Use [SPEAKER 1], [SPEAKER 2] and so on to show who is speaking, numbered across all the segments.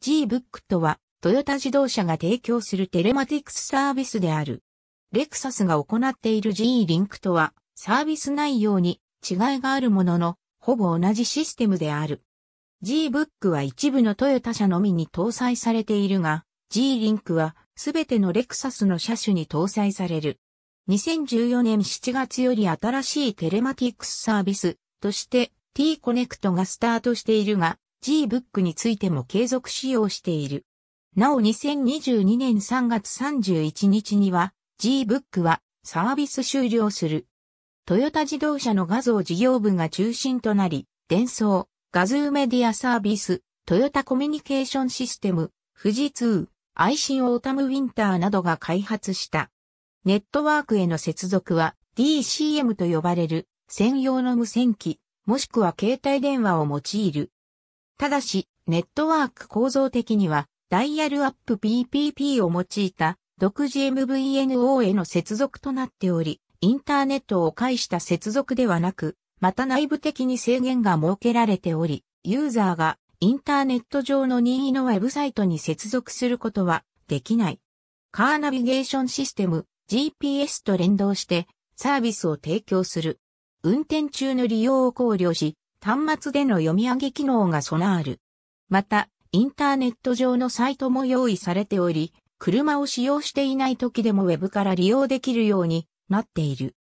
[SPEAKER 1] G-Book とは、トヨタ自動車が提供するテレマティクスサービスである。レクサスが行っている G-Link とは、サービス内容に違いがあるものの、ほぼ同じシステムである。G-Book は一部のトヨタ車のみに搭載されているが、G-Link はすべてのレクサスの車種に搭載される。2014年7月より新しいテレマティクスサービスとして T コネクトがスタートしているが、Gbook についても継続使用している。なお2022年3月31日には Gbook はサービス終了する。トヨタ自動車の画像事業部が中心となり、伝送、画像メディアサービス、トヨタコミュニケーションシステム、富士通、アイシンオータムウィンターなどが開発した。ネットワークへの接続は DCM と呼ばれる専用の無線機、もしくは携帯電話を用いる。ただし、ネットワーク構造的には、ダイヤルアップ PPP を用いた独自 MVNO への接続となっており、インターネットを介した接続ではなく、また内部的に制限が設けられており、ユーザーがインターネット上の任意のウェブサイトに接続することはできない。カーナビゲーションシステム GPS と連動してサービスを提供する。運転中の利用を考慮し、端末での読み上げ機能が備わる。また、インターネット上のサイトも用意されており、車を使用していない時でもウェブから利用できるようになっている。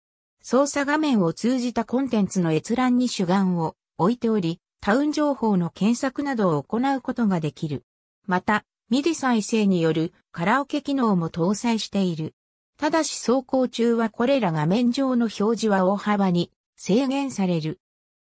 [SPEAKER 1] 操作画面を通じたコンテンツの閲覧に主眼を置いており、タウン情報の検索などを行うことができる。また、ミディ再生によるカラオケ機能も搭載している。ただし走行中はこれら画面上の表示は大幅に制限される。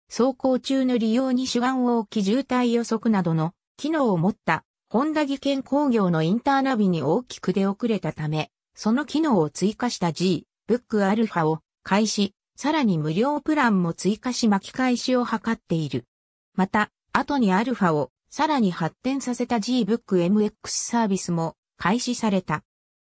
[SPEAKER 1] 走行中の利用に手腕を置き渋滞予測などの機能を持ったホンダ技研工業のインターナビに大きく出遅れたため、その機能を追加した G、ブックアルファを開始、さらに無料プランも追加し巻き返しを図っている。また、後にアルファをさらに発展させた G ブック MX サービスも開始された。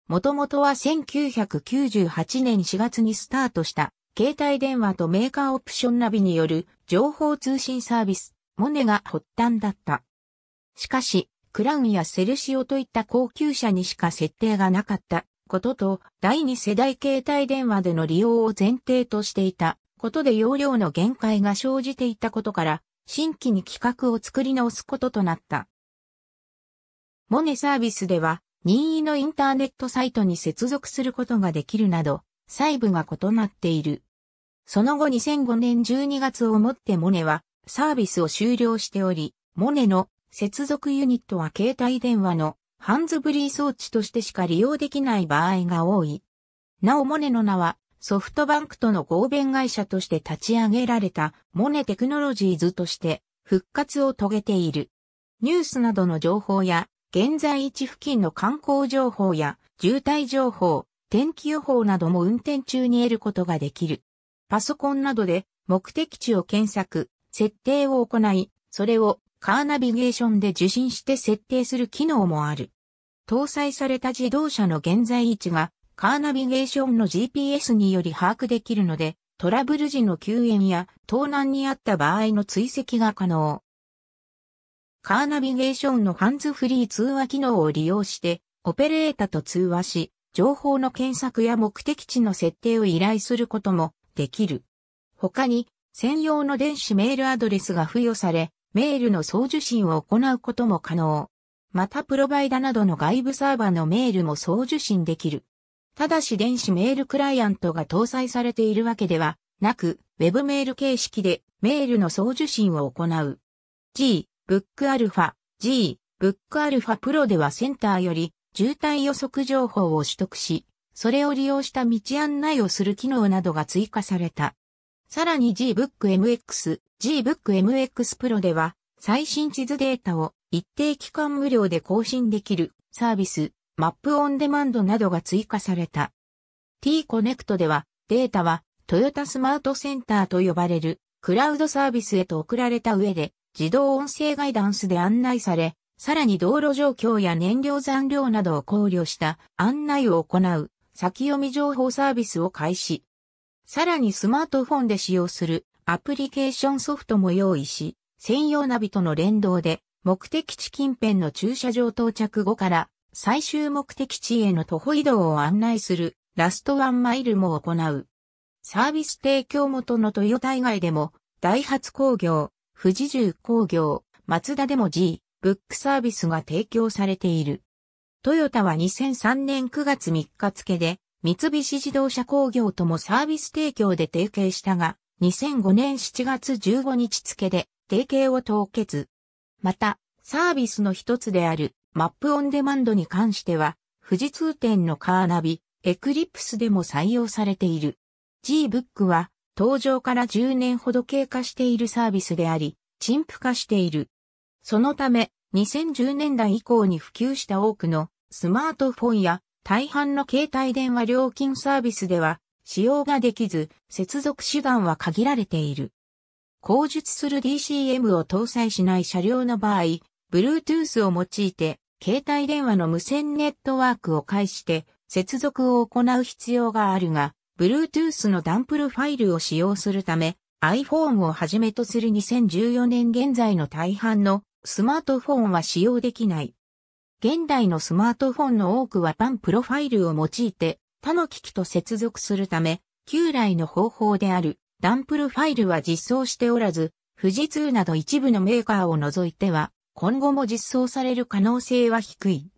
[SPEAKER 1] もともとは1998年4月にスタートした携帯電話とメーカーオプションナビによる情報通信サービス、モネが発端だった。しかし、クラウンやセルシオといった高級車にしか設定がなかったことと、第2世代携帯電話での利用を前提としていたことで容量の限界が生じていたことから、新規に企画を作り直すこととなった。モネサービスでは、任意のインターネットサイトに接続することができるなど、細部が異なっている。その後2005年12月をもってモネはサービスを終了しており、モネの接続ユニットは携帯電話のハンズブリー装置としてしか利用できない場合が多い。なおモネの名はソフトバンクとの合弁会社として立ち上げられたモネテクノロジーズとして復活を遂げている。ニュースなどの情報や現在位置付近の観光情報や渋滞情報、天気予報なども運転中に得ることができる。パソコンなどで目的地を検索、設定を行い、それをカーナビゲーションで受信して設定する機能もある。搭載された自動車の現在位置がカーナビゲーションの GPS により把握できるので、トラブル時の救援や盗難にあった場合の追跡が可能。カーナビゲーションのハンズフリー通話機能を利用して、オペレータと通話し、情報の検索や目的地の設定を依頼することもできる。他に、専用の電子メールアドレスが付与され、メールの送受信を行うことも可能。またプロバイダなどの外部サーバーのメールも送受信できる。ただし電子メールクライアントが搭載されているわけではなく、ウェブメール形式でメールの送受信を行う。G、BookAlpha、G、BookAlpha Pro ではセンターより渋滞予測情報を取得し、それを利用した道案内をする機能などが追加された。さらに Gbook MX、Gbook MX Pro では、最新地図データを一定期間無料で更新できるサービス、マップオンデマンドなどが追加された。T コネクトでは、データは、トヨタスマートセンターと呼ばれる、クラウドサービスへと送られた上で、自動音声ガイダンスで案内され、さらに道路状況や燃料残量などを考慮した案内を行う先読み情報サービスを開始。さらにスマートフォンで使用するアプリケーションソフトも用意し、専用ナビとの連動で目的地近辺の駐車場到着後から最終目的地への徒歩移動を案内するラストワンマイルも行う。サービス提供元のトヨタ以外でも、ダイハツ工業、富士重工業、マツダでも G、ブックサービスが提供されている。トヨタは2003年9月3日付で、三菱自動車工業ともサービス提供で提携したが、2005年7月15日付で、提携を凍結。また、サービスの一つである、マップオンデマンドに関しては、富士通店のカーナビ、エクリプスでも採用されている。G-Book は、登場から10年ほど経過しているサービスであり、陳腐化している。そのため、2010年代以降に普及した多くのスマートフォンや大半の携帯電話料金サービスでは使用ができず、接続手段は限られている。工述する DCM を搭載しない車両の場合、Bluetooth を用いて、携帯電話の無線ネットワークを介して、接続を行う必要があるが、Bluetooth のダンプルファイルを使用するため、iPhone をはじめとする2014年現在の大半のスマートフォンは使用できない。現代のスマートフォンの多くはパンプロファイルを用いて他の機器と接続するため、旧来の方法であるダンプルファイルは実装しておらず、富士通など一部のメーカーを除いては、今後も実装される可能性は低い。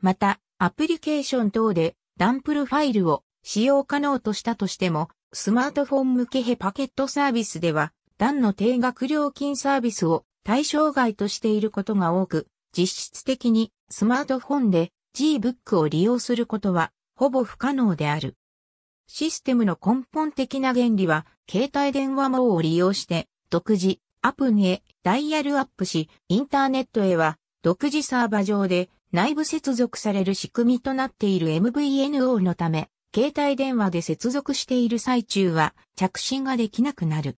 [SPEAKER 1] また、アプリケーション等でダンプルファイルを使用可能としたとしても、スマートフォン向けヘパケットサービスでは、ダンの定額料金サービスを対象外としていることが多く、実質的にスマートフォンで Gbook を利用することはほぼ不可能である。システムの根本的な原理は、携帯電話網を利用して、独自、アプンへダイヤルアップし、インターネットへは、独自サーバ上で内部接続される仕組みとなっている MVNO のため、携帯電話で接続している最中は着信ができなくなる。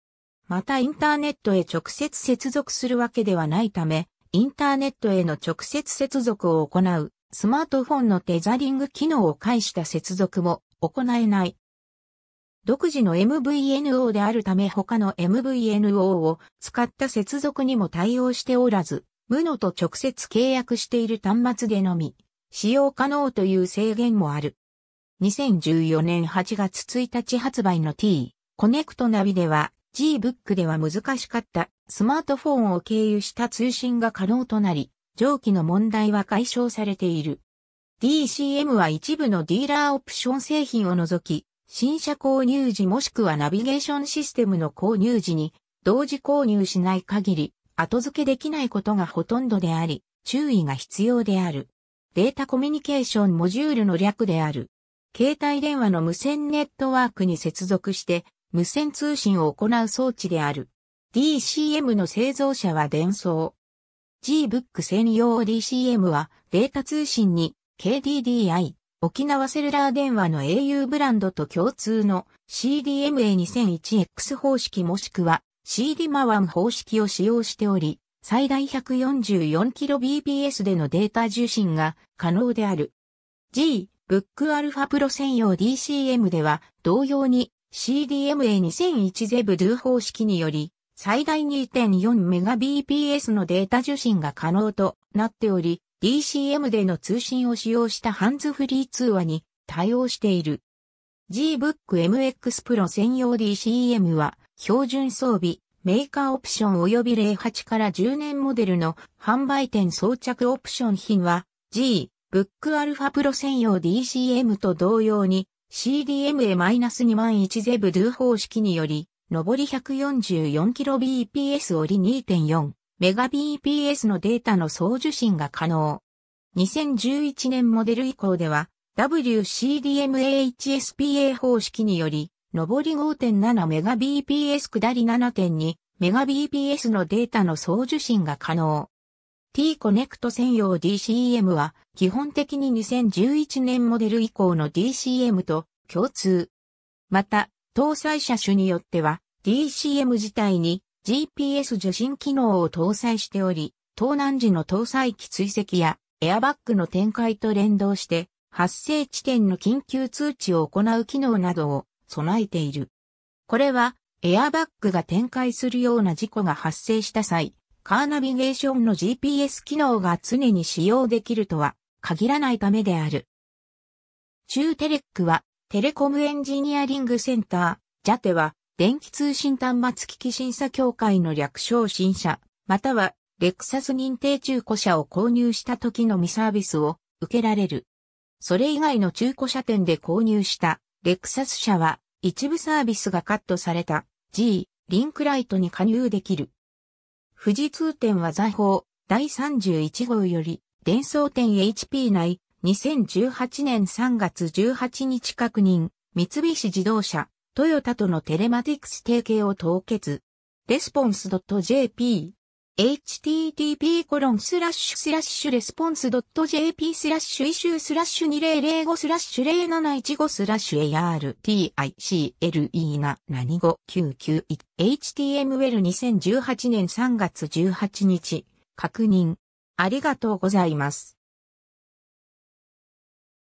[SPEAKER 1] またインターネットへ直接接続するわけではないため、インターネットへの直接接続を行うスマートフォンのテザリング機能を介した接続も行えない。独自の MVNO であるため他の MVNO を使った接続にも対応しておらず、無のと直接契約している端末でのみ、使用可能という制限もある。2014年8月1日発売の T コネクトナビでは Gbook では難しかったスマートフォンを経由した通信が可能となり、上記の問題は解消されている。DCM は一部のディーラーオプション製品を除き、新車購入時もしくはナビゲーションシステムの購入時に同時購入しない限り後付けできないことがほとんどであり、注意が必要である。データコミュニケーションモジュールの略である。携帯電話の無線ネットワークに接続して無線通信を行う装置である。DCM の製造者は伝送。Gbook 専用 DCM はデータ通信に KDDI 沖縄セルラー電話の au ブランドと共通の CDMA2001X 方式もしくは CDMA1 方式を使用しており、最大 144kbps でのデータ受信が可能である。G、Book Alpha Pro 専用 DCM では同様に CDMA2001 ゼブドゥ方式により、最大 2.4Mbps のデータ受信が可能となっており、DCM での通信を使用したハンズフリー通話に対応している。Gbook MX Pro 専用 DCM は、標準装備、メーカーオプション及び08から10年モデルの販売店装着オプション品は G、Book Alpha Pro 専用 DCM と同様に CDMA-2 ゼブドゥ方式により、上り 144kbps 折り 2.4Mbps のデータの送受信が可能。2011年モデル以降では、WCDMA-HSPA 方式により、上り 5.7Mbps 下り 7.2Mbps のデータの送受信が可能。T コネクト専用 DCM は基本的に2011年モデル以降の DCM と共通。また、搭載車種によっては DCM 自体に GPS 受信機能を搭載しており、盗難時の搭載機追跡やエアバッグの展開と連動して発生地点の緊急通知を行う機能などを備えている。これはエアバッグが展開するような事故が発生した際、カーナビゲーションの GPS 機能が常に使用できるとは限らないためである。中テレックはテレコムエンジニアリングセンター、ジャテは電気通信端末機器審査協会の略称新車、またはレクサス認定中古車を購入した時のみサービスを受けられる。それ以外の中古車店で購入したレクサス車は一部サービスがカットされた G、リンクライトに加入できる。富士通店は財宝第31号より、伝送店 HP 内、2018年3月18日確認、三菱自動車、トヨタとのテレマティクス提携を凍結。レスポンス .jp http コロンスラッシュスラッシュレスポンス .jp スラッシュイシュースラッシュ2005スラッシュ0715スラッシュ article な7599 html2018 年3月18日確認ありがとうございます。